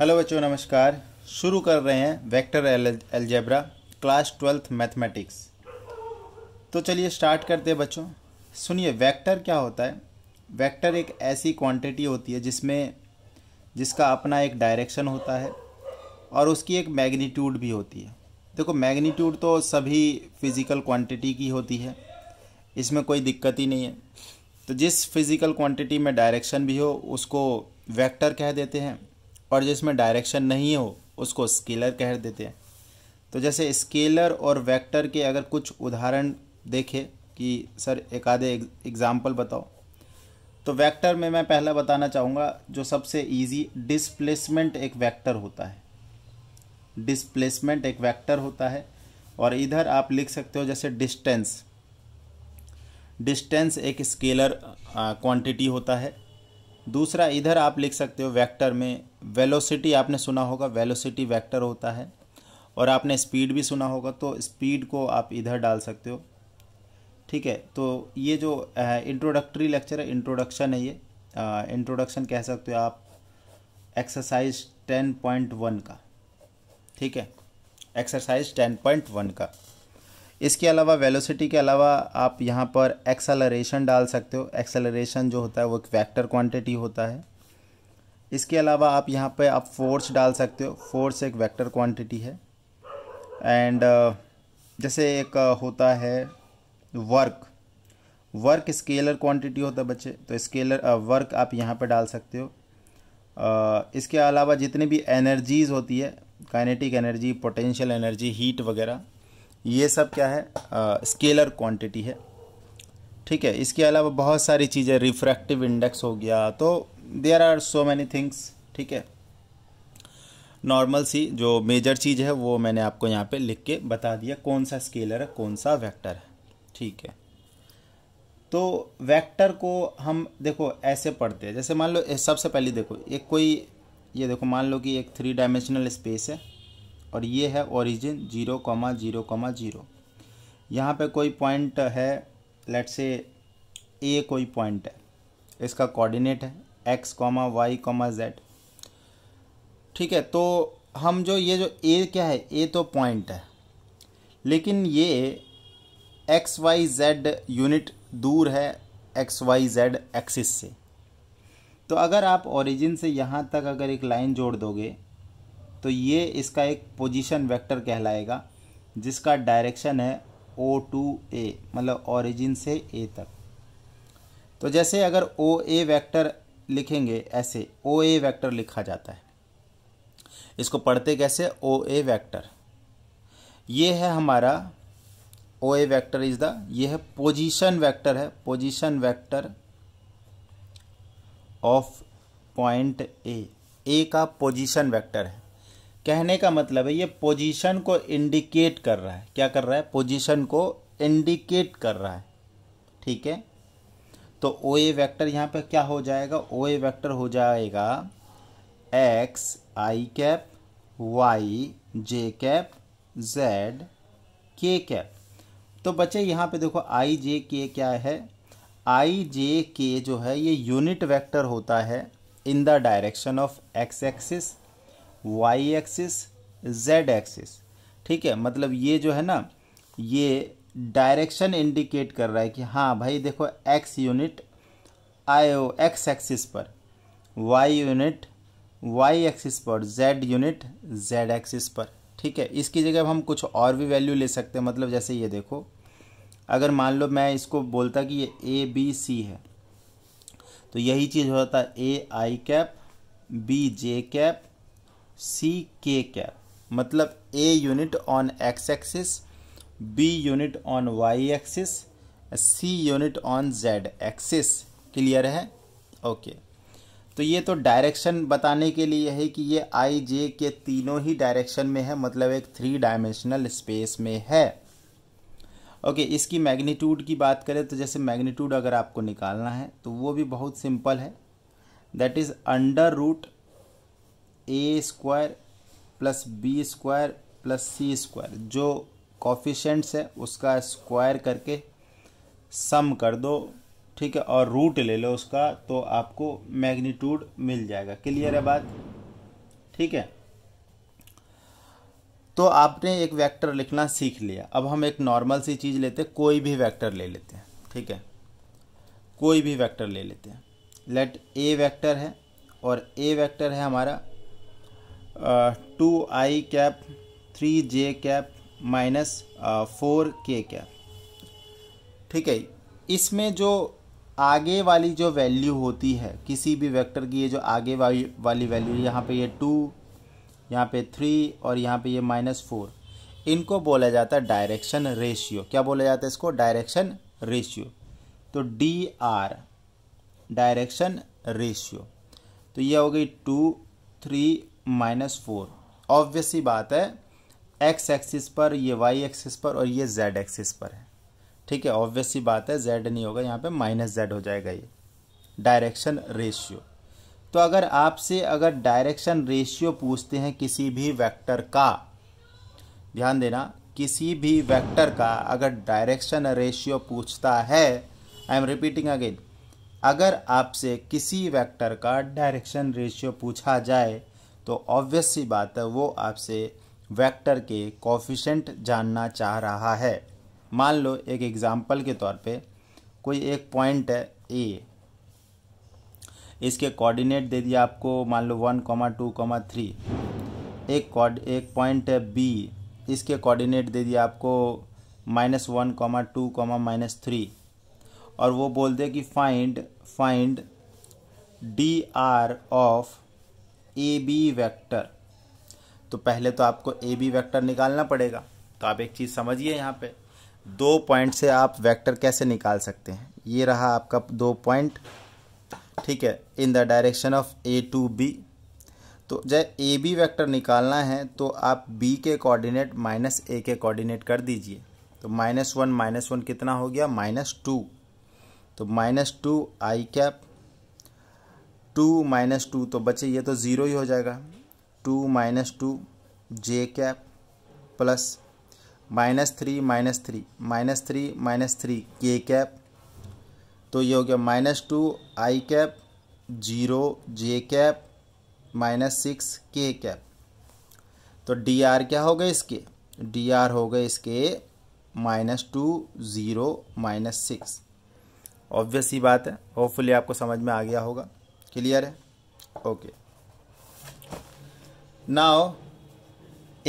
Hello बच्चों नमस्कार शुरू कर रहे हैं vector algebra class twelfth mathematics तो चलिए स्टार्ट करते हैं बच्चों सुनिए वेक्टर क्या होता है वेक्टर एक ऐसी क्वांटिटी होती है जिसमें जिसका अपना एक डायरेक्शन होता है और उसकी एक मैग्नीट्यूड भी होती है देखो मैग्नीट्यूड तो सभी फिज़िकल क्वांटिटी की होती है इसमें कोई दिक्कत ही नहीं है तो जिस फिज़िकल क्वांटिटी में डायरेक्शन भी हो उसको वेक्टर कह देते हैं और जिसमें डायरेक्शन नहीं हो उसको स्केलर कह देते हैं तो जैसे स्केलर और वेक्टर के अगर कुछ उदाहरण देखें कि सर एक आधे एग्ज़ाम्पल बताओ तो वेक्टर में मैं पहला बताना चाहूँगा जो सबसे इजी डिस्प्लेसमेंट एक वेक्टर होता है डिस्प्लेसमेंट एक वेक्टर होता है और इधर आप लिख सकते हो जैसे डिस्टेंस डिस्टेंस एक स्केलर क्वांटिटी होता है दूसरा इधर आप लिख सकते हो वेक्टर में वेलोसिटी आपने सुना होगा वेलोसिटी वेक्टर होता है और आपने स्पीड भी सुना होगा तो स्पीड को आप इधर डाल सकते हो ठीक है तो ये जो इंट्रोडक्टरी लेक्चर है इंट्रोडक्शन है ये इंट्रोडक्शन कह सकते हो आप एक्सरसाइज टेन पॉइंट वन का ठीक है एक्सरसाइज टेन पॉइंट वन का इसके अलावा वेलोसिटी के अलावा आप यहाँ पर एक्सेलरेशन डाल सकते हो एक्सेलरेशन जो होता है वो एक वैक्टर क्वान्टिटी होता है इसके अलावा आप यहाँ पर आप फोर्स डाल सकते हो फोर्स एक वैक्टर क्वान्टिटी है एंड uh, जैसे एक uh, होता है वर्क वर्क स्केलर क्वांटिटी होता है बच्चे तो स्केलर वर्क uh, आप यहाँ पर डाल सकते हो इसके अलावा जितनी भी एनर्जीज़ होती है kinetic energy potential energy heat वगैरह ये सब क्या है स्केलर क्वांटिटी है ठीक है इसके अलावा बहुत सारी चीज़ें रिफ्रैक्टिव इंडेक्स हो गया तो there are so many things ठीक है नॉर्मल सी जो मेजर चीज़ है वो मैंने आपको यहाँ पे लिख के बता दिया कौन सा स्केलर है कौन सा वेक्टर है ठीक है तो वेक्टर को हम देखो ऐसे पढ़ते हैं जैसे मान लो सबसे पहले देखो एक कोई ये देखो मान लो कि एक थ्री डायमेंशनल स्पेस है और ये है origin zero comma zero comma zero यहाँ पर कोई पॉइंट है लेट से ए कोई पॉइंट है इसका कोऑर्डिनेट है X comma Y comma Z ठीक है तो हम जो ये जो ए क्या है ए तो पॉइंट है लेकिन ये एक्स वाई जेड यूनिट दूर है एक्स वाई जेड एक्सिस से तो अगर आप ओरिजिन से यहाँ तक अगर एक लाइन जोड़ दोगे तो ये इसका एक पोजीशन वेक्टर कहलाएगा जिसका डायरेक्शन है ओ टू ए मतलब ओरिजिन से ए तक तो जैसे अगर ओ ए वैक्टर लिखेंगे ऐसे ओ ए वैक्टर लिखा जाता है इसको पढ़ते कैसे ओ ए वैक्टर ये है हमारा O A vector is the ये है पोजिशन वैक्टर है position vector of point A A का पोजिशन वैक्टर है कहने का मतलब है ये पोजीशन को इंडिकेट कर रहा है क्या कर रहा है पोजीशन को इंडिकेट कर रहा है ठीक है तो ओ ए वैक्टर यहाँ पर क्या हो जाएगा ओ ए वैक्टर हो जाएगा X I cap Y J cap Z K cap तो बच्चे यहाँ पे देखो आई जे के क्या है आई जे के जो है ये यूनिट वेक्टर होता है in the direction of X axis Y axis Z axis ठीक है मतलब ये जो है ना ये डायरेक्शन इंडिकेट कर रहा है कि हाँ भाई देखो एक्स यूनिट हो एक्स एक्सिस पर वाई यूनिट वाई एक्सिस पर जेड यूनिट जेड एक्सिस पर ठीक है इसकी जगह हम कुछ और भी वैल्यू ले सकते हैं मतलब जैसे ये देखो अगर मान लो मैं इसको बोलता कि ये ए बी सी है तो यही चीज़ होता A I cap B J cap C K cap मतलब A unit on X axis B unit on Y axis C unit on Z axis clear है ओके okay. तो ये तो डायरेक्शन बताने के लिए है कि ये आई जे के तीनों ही डायरेक्शन में है मतलब एक थ्री डायमेंशनल स्पेस में है ओके इसकी मैग्नीट्यूड की बात करें तो जैसे मैग्नीट्यूड अगर आपको निकालना है तो वो भी बहुत सिंपल है that is under root A square plus B square plus C square जो कॉफिशेंट्स है उसका स्क्वायर करके सम कर दो ठीक है और रूट ले लो उसका तो आपको मैग्नीट्यूड मिल जाएगा क्लियर है बात ठीक है तो आपने एक वेक्टर लिखना सीख लिया अब हम एक नॉर्मल सी चीज़ लेते हैं कोई भी वेक्टर ले लेते हैं ठीक है कोई भी वेक्टर ले लेते हैं लेट ए वेक्टर है और ए वेक्टर है हमारा two I cap three J cap minus four K cap ठीक है इसमें जो आगे वाली जो वैल्यू होती है किसी भी वेक्टर की ये जो आगे वाली वाली वैल्यू यहाँ पे ये टू यहाँ पे थ्री और यहाँ पे ये माइनस फोर इनको बोला जाता है डायरेक्शन रेशियो क्या बोला जाता है इसको डायरेक्शन रेशियो तो डी आर डायरेक्शन रेशियो तो ये हो गई two three minus four obvious ही बात है एक्स एक्सिस पर ये वाई एक्सिस पर और ये जेड एक्सिस पर है ठीक है ऑब्वियस ही बात है जेड नहीं होगा यहाँ पे माइनस जेड हो जाएगा ये डायरेक्शन रेशियो तो अगर आपसे अगर डायरेक्शन रेशियो पूछते हैं किसी भी वेक्टर का ध्यान देना किसी भी वेक्टर का अगर डायरेक्शन रेशियो पूछता है आई एम रिपीटिंग अगेन अगर आपसे किसी वेक्टर का डायरेक्शन रेशियो पूछा जाए तो ऑब्वियस सी बात है वो आपसे वेक्टर के कॉफिशेंट जानना चाह रहा है मान लो एक एग्ज़ाम्पल के तौर पे कोई एक पॉइंट है ए इसके कोऑर्डिनेट दे दिया आपको मान लो one comma two comma three एक कॉड एक पॉइंट है बी इसके कोऑर्डिनेट दे दिया आपको minus one comma two comma minus three और वो बोल दे कि find find D R of A B vector तो पहले तो आपको ए बी वैक्टर निकालना पड़ेगा तो आप एक चीज़ समझिए यहाँ पे दो पॉइंट से आप वेक्टर कैसे निकाल सकते हैं ये रहा आपका दो पॉइंट ठीक है in the direction of A to B तो जब ए बी वैक्टर निकालना है तो आप बी के कोऑर्डिनेट माइनस ए के कोऑर्डिनेट कर दीजिए तो माइनस वन माइनस वन कितना हो गया माइनस टू तो minus two I cap two minus two तो बचे ये तो ज़ीरो ही हो जाएगा two minus two J cap plus minus three minus three minus three minus three K cap तो ये हो गया minus two I cap zero J cap minus six K cap तो डी आर क्या हो गए इसके डी आर हो गए इसके minus two zero minus six obvious ही बात है होपफुली आपको समझ में आ गया होगा क्लियर है ओके नाउ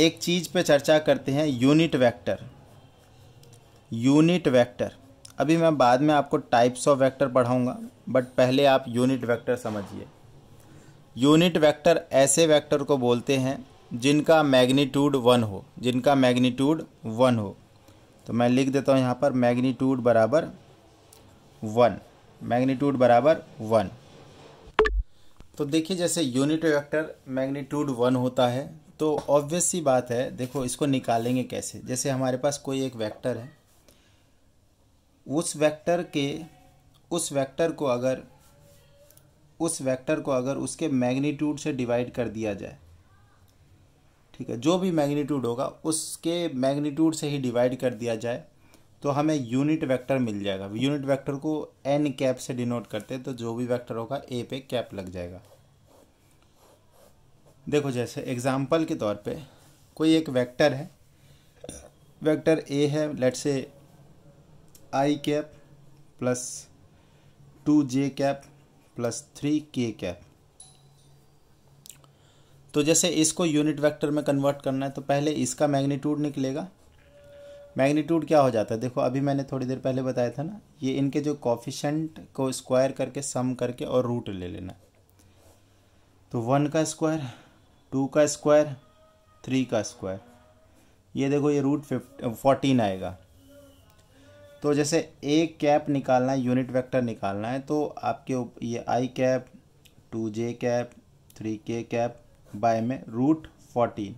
एक चीज़ पे चर्चा करते हैं यूनिट वेक्टर यूनिट वेक्टर अभी मैं बाद में आपको टाइप्स ऑफ वेक्टर पढ़ाऊंगा बट पहले आप यूनिट वेक्टर समझिए यूनिट वेक्टर ऐसे वेक्टर को बोलते हैं जिनका मैग्नीट्यूड वन हो जिनका मैग्नीट्यूड वन हो तो मैं लिख देता हूँ यहाँ पर मैग्नीट्यूड बराबर वन मैग्नीट्यूड बराबर वन तो देखिए जैसे यूनिट वेक्टर मैग्नीट्यूड वन होता है तो ऑब्वियस सी बात है देखो इसको निकालेंगे कैसे जैसे हमारे पास कोई एक वेक्टर है उस वेक्टर के उस वेक्टर को अगर उस वेक्टर को अगर उसके मैग्नीट्यूड से डिवाइड कर दिया जाए ठीक है जो भी मैग्नीट्यूड होगा उसके मैग्नीट्यूड से ही डिवाइड कर दिया जाए तो हमें यूनिट वेक्टर मिल जाएगा यूनिट वेक्टर को एन कैप से डिनोट करते हैं तो जो भी वेक्टर होगा ए पे कैप लग जाएगा देखो जैसे एग्जाम्पल के तौर पे कोई एक वेक्टर है वेक्टर ए है let say I cap plus two J cap plus three K cap तो जैसे इसको यूनिट वेक्टर में कन्वर्ट करना है तो पहले इसका मैग्नीट्यूड निकलेगा मैग्नीट्यूड क्या हो जाता है देखो अभी मैंने थोड़ी देर पहले बताया था ना ये इनके जो कॉफिशेंट को स्क्वायर करके सम करके और रूट ले लेना तो वन का स्क्वायर टू का स्क्वायर थ्री का स्क्वायर ये देखो ये रूट फिफ्टी फोर्टीन आएगा तो जैसे एक कैप निकालना है यूनिट वेक्टर निकालना है तो आपके ये I cap two J cap three K cap by में रूट फोर्टीन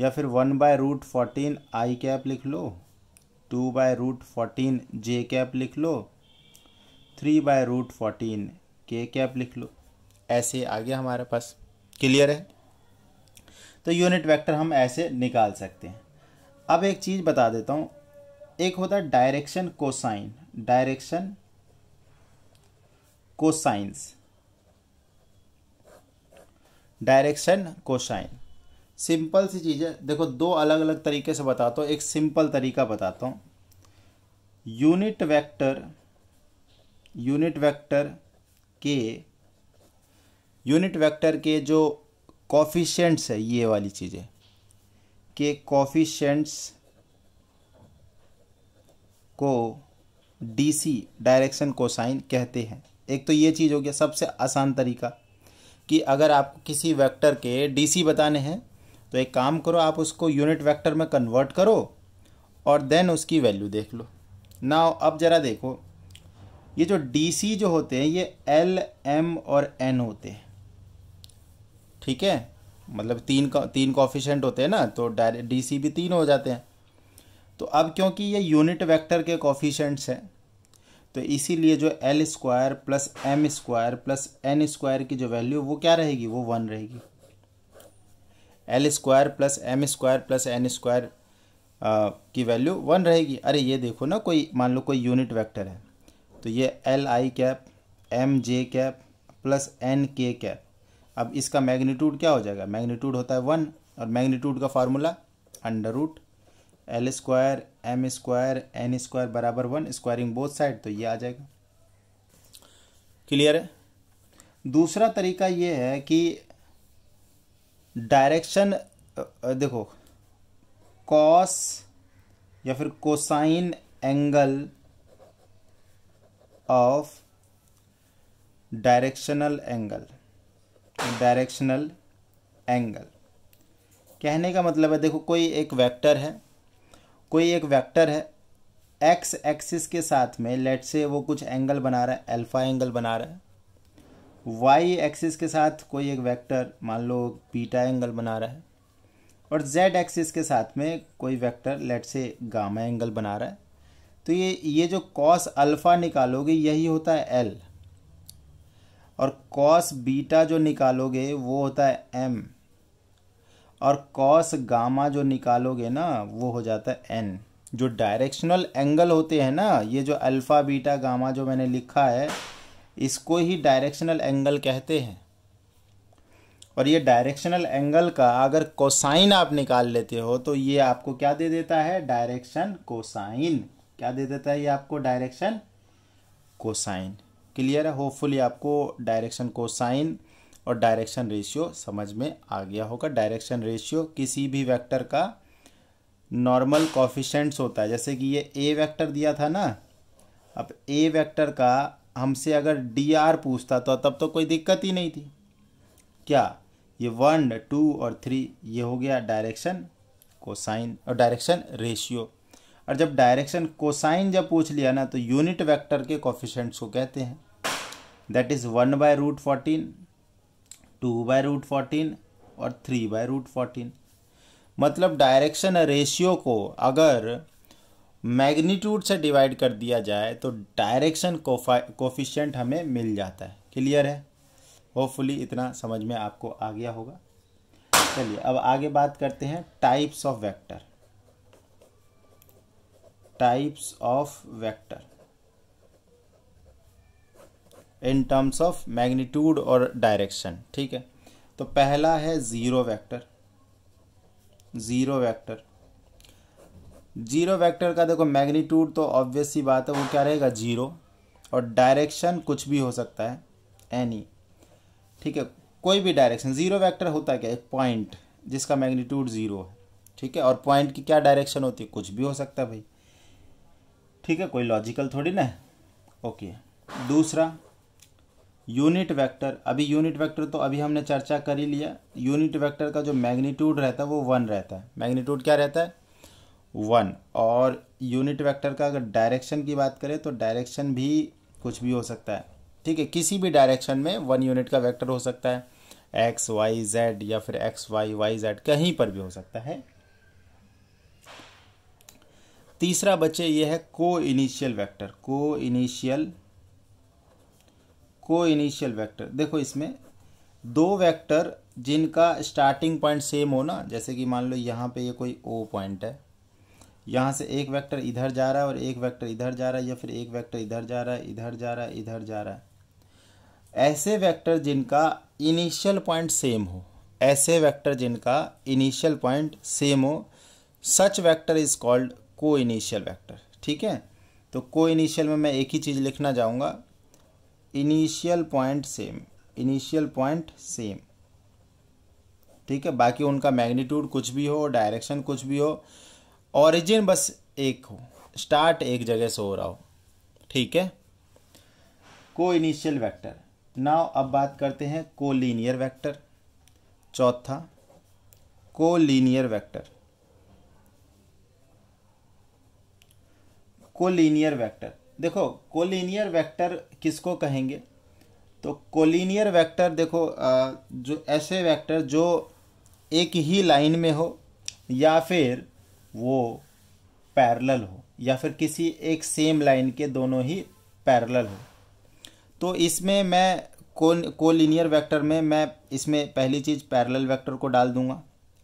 या फिर one by root fourteen I cap लिख लो two by root fourteen J cap लिख लो three by root fourteen K cap लिख लो ऐसे आ गया हमारे पास क्लियर है तो यूनिट वेक्टर हम ऐसे निकाल सकते हैं अब एक चीज़ बता देता हूँ एक होता है direction cosine direction cosines direction cosine simple सी चीज़ है देखो दो अलग अलग तरीके से बताता हूँ एक सिंपल तरीका बताता हूँ यूनिट वेक्टर यूनिट वेक्टर के यूनिट वेक्टर के जो कॉफिशेंट्स है ये वाली चीज़ें के कॉफिशेंट्स को डीसी डायरेक्शन कोसाइन कहते हैं एक तो ये चीज़ हो गया सबसे आसान तरीका कि अगर आपको किसी वेक्टर के डीसी बताने हैं तो एक काम करो आप उसको यूनिट वेक्टर में कन्वर्ट करो और देन उसकी वैल्यू देख लो ना अब ज़रा देखो ये जो डी जो होते हैं ये एल एम और एन होते हैं ठीक है मतलब तीन का तीन कॉफिशेंट होते हैं ना तो डायरेक्ट डी भी तीन हो जाते हैं तो अब क्योंकि ये यूनिट वेक्टर के कॉफिशेंट्स हैं तो इसीलिए जो L square plus M square plus N square की जो वैल्यू वो क्या रहेगी वो वन रहेगी L square plus M square plus N square की वैल्यू वन रहेगी अरे ये देखो ना कोई मान लो कोई यूनिट वेक्टर है तो ये L I cap M J cap plus N K cap अब इसका मैग्नीट्यूड क्या हो जाएगा मैग्नीट्यूड होता है वन और मैग्नीट्यूड का formula under root L square M square N square बराबर वन स्क्वायरिंग बोथ साइड तो ये आ जाएगा क्लियर है दूसरा तरीका ये है कि डायरेक्शन देखो कॉस या फिर cosine angle of directional angle directional angle कहने का मतलब है देखो कोई एक वेक्टर है कोई एक वेक्टर है एक्स एक्सिस के साथ में लेट से वो कुछ एंगल बना रहा है अल्फा एंगल बना रहा है वाई एक्सिस के साथ कोई एक वेक्टर मान लो बीटा एंगल बना रहा है और जेड एक्सिस के साथ में कोई vector let's say gamma angle बना रहा है तो ये ये जो कॉस अल्फ़ा निकालोगे यही होता है एल और कॉस बीटा जो निकालोगे वो होता है एम और कॉस गामा जो निकालोगे ना वो हो जाता है एन जो डायरेक्शनल एंगल होते हैं ना ये जो अल्फ़ा बीटा गामा जो मैंने लिखा है इसको ही डायरेक्शनल एंगल कहते हैं और ये डायरेक्शनल एंगल का अगर कोसाइन आप निकाल लेते हो तो ये आपको क्या दे देता है डायरेक्शन कोसाइन क्या दे देता है ये आपको डायरेक्शन कोसाइन क्लियर है होपफुली आपको डायरेक्शन कोसाइन और डायरेक्शन रेशियो समझ में आ गया होगा डायरेक्शन रेशियो किसी भी वेक्टर का नॉर्मल कॉफिशेंट्स होता है जैसे कि ये ए वेक्टर दिया था ना अब ए वेक्टर का हमसे अगर डी आर पूछता तो तब तो कोई दिक्कत ही नहीं थी क्या ये वन टू और थ्री ये हो गया डायरेक्शन कोसाइन और डायरेक्शन रेशियो और जब डायरेक्शन कोसाइन जब पूछ लिया ना तो यूनिट वेक्टर के कॉफिशेंट्स को कहते हैं that is one by root fourteen two by root fourteen और थ्री बाय रूट फोर्टीन मतलब डायरेक्शन रेशियो को अगर मैग्नीट्यूड से डिवाइड कर दिया जाए तो डायरेक्शन कोफिशियंट हमें मिल जाता है क्लियर है होपफुली इतना समझ में आपको आ गया होगा चलिए अब आगे बात करते हैं types of vector types of vector in terms of magnitude और डायरेक्शन ठीक है तो पहला है zero vector zero vector zero vector का देखो मैग्नीट्यूड तो ऑब्वियस सी बात है वो क्या रहेगा जीरो और डायरेक्शन कुछ भी हो सकता है एनी ठीक है कोई भी डायरेक्शन जीरो वेक्टर होता है क्या एक पॉइंट जिसका मैग्नीट्यूड जीरो है ठीक है और पॉइंट की क्या डायरेक्शन होती है कुछ भी हो सकता है भाई ठीक है कोई लॉजिकल थोड़ी ना ओके दूसरा यूनिट वेक्टर अभी यूनिट वेक्टर तो अभी हमने चर्चा कर ही लिया यूनिट वेक्टर का जो मैग्नीट्यूड रहता है वो वन रहता है मैग्नीट्यूड क्या रहता है वन और यूनिट वेक्टर का अगर डायरेक्शन की बात करें तो डायरेक्शन भी कुछ भी हो सकता है ठीक है किसी भी डायरेक्शन में वन यूनिट का वेक्टर हो सकता है एक्स वाई जेड या फिर एक्स वाई वाई जेड कहीं पर भी हो सकता है तीसरा बच्चे ये है coinitial vector coinitial coinitial vector देखो इसमें दो वैक्टर जिनका स्टार्टिंग पॉइंट सेम हो ना जैसे कि मान लो यहाँ पे ये कोई ओ पॉइंट है यहाँ से एक वेक्टर इधर जा रहा है और एक वेक्टर इधर जा रहा है या फिर एक वेक्टर इधर जा रहा है इधर जा रहा है इधर जा रहा है ऐसे वेक्टर जिनका इनिशियल पॉइंट सेम हो ऐसे वेक्टर जिनका इनिशियल पॉइंट सेम हो such vector is called coinitial vector ठीक है तो को इनिशियल में मैं एक ही चीज़ लिखना चाहूँगा initial point same initial point same ठीक है बाकी उनका मैग्नीट्यूड कुछ भी हो डायरेक्शन कुछ भी हो ऑरिजिन बस एक हो स्टार्ट एक जगह से हो रहा हो ठीक है को इनिशियल वैक्टर नाव अब बात करते हैं को लीनियर वैक्टर चौथा collinear vector collinear vector देखो कोलिनियर वेक्टर किसको कहेंगे तो कोलिनियर वेक्टर देखो जो ऐसे वेक्टर जो एक ही लाइन में हो या फिर वो पैरेलल हो या फिर किसी एक सेम लाइन के दोनों ही पैरेलल हो तो इसमें मैं को वेक्टर में मैं इसमें पहली चीज़ पैरेलल वेक्टर को डाल दूंगा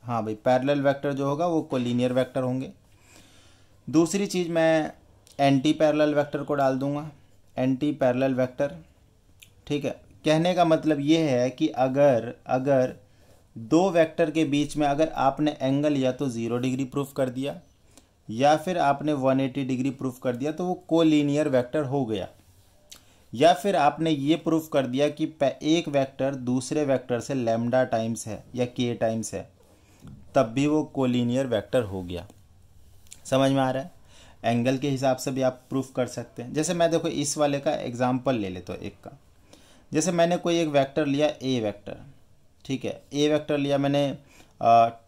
हाँ भाई पैरेलल वेक्टर जो होगा वो कोलिनियर वेक्टर होंगे दूसरी चीज़ मैं एंटी पैरेलल वेक्टर को डाल दूंगा एंटी पैरेलल वेक्टर ठीक है कहने का मतलब ये है कि अगर अगर दो वेक्टर के बीच में अगर आपने एंगल या तो ज़ीरो डिग्री प्रूफ कर दिया या फिर आपने 180 डिग्री प्रूफ कर दिया तो वो कोलिनियर वेक्टर हो गया या फिर आपने ये प्रूफ कर दिया कि एक वेक्टर दूसरे वेक्टर से लेमडा टाइम्स है या के टाइम्स है तब भी वो कोलिनियर वेक्टर हो गया समझ में आ रहा है एंगल के हिसाब से भी आप प्रूफ कर सकते हैं जैसे मैं देखो इस वाले का एग्जाम्पल ले लेता तो हूँ एक का जैसे मैंने कोई एक वैक्टर लिया ए वैक्टर ठीक है ए वेक्टर लिया मैंने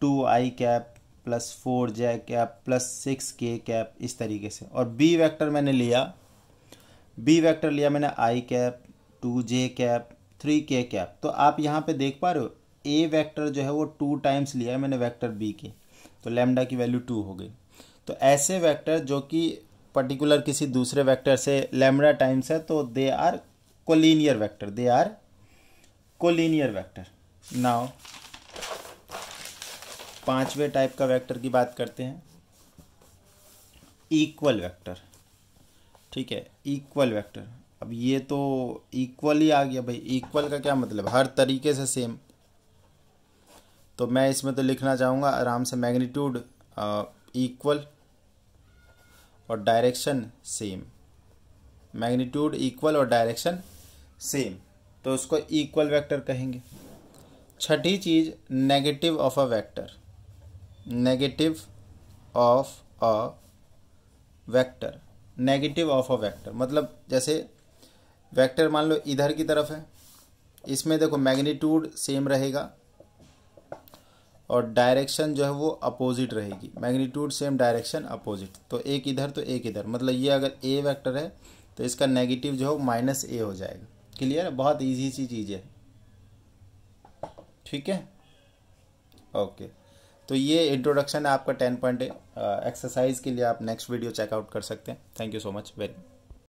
two I cap plus four J cap plus six K cap इस तरीके से और बी वेक्टर मैंने लिया बी वेक्टर लिया मैंने I cap two J cap three K cap तो आप यहाँ पे देख पा रहे हो ए वेक्टर जो है वो टू टाइम्स लिया है मैंने वेक्टर बी के तो लेमडा की वैल्यू टू हो गई तो ऐसे वैक्टर जो कि पर्टिकुलर किसी दूसरे वैक्टर से लेमडा टाइम्स है तो they are collinear vector they are collinear vector now पांचवे टाइप का वेक्टर की बात करते हैं इक्वल वेक्टर ठीक है इक्वल वेक्टर अब ये तो इक्वल ही आ गया भाई इक्वल का क्या मतलब हर तरीके से सेम तो मैं इसमें तो लिखना चाहूँगा आराम से मैग्नीट्यूड इक्वल और डायरेक्शन सेम मैग्नीट्यूड इक्वल और डायरेक्शन सेम तो उसको इक्वल वेक्टर कहेंगे छठी चीज़ negative of a vector negative of a vector negative of a vector मतलब जैसे वेक्टर मान लो इधर की तरफ है इसमें देखो मैग्नीट्यूड सेम रहेगा और डायरेक्शन जो है वो अपोजिट रहेगी मैग्नीट्यूड सेम डायरेक्शन अपोजिट तो एक इधर तो एक इधर मतलब ये अगर ए वेक्टर है तो इसका नेगेटिव जो है माइनस ए हो जाएगा क्लियर बहुत ईजी सी चीज़ है ठीक है ओके तो ये इंट्रोडक्शन है आपका टेन पॉइंट एक्सरसाइज के लिए आप नेक्स्ट वीडियो चेकआउट कर सकते हैं thank you so much very